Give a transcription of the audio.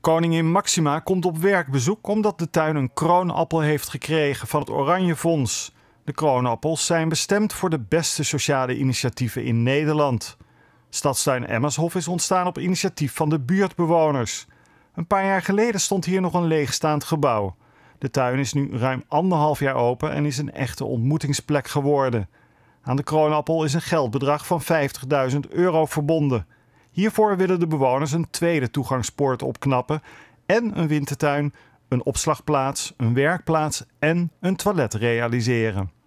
Koningin Maxima komt op werkbezoek omdat de tuin een kroonappel heeft gekregen van het Oranje Fonds. De kroonappels zijn bestemd voor de beste sociale initiatieven in Nederland. Stadstuin Emmershof is ontstaan op initiatief van de buurtbewoners. Een paar jaar geleden stond hier nog een leegstaand gebouw. De tuin is nu ruim anderhalf jaar open en is een echte ontmoetingsplek geworden. Aan de kroonappel is een geldbedrag van 50.000 euro verbonden. Hiervoor willen de bewoners een tweede toegangspoort opknappen en een wintertuin, een opslagplaats, een werkplaats en een toilet realiseren.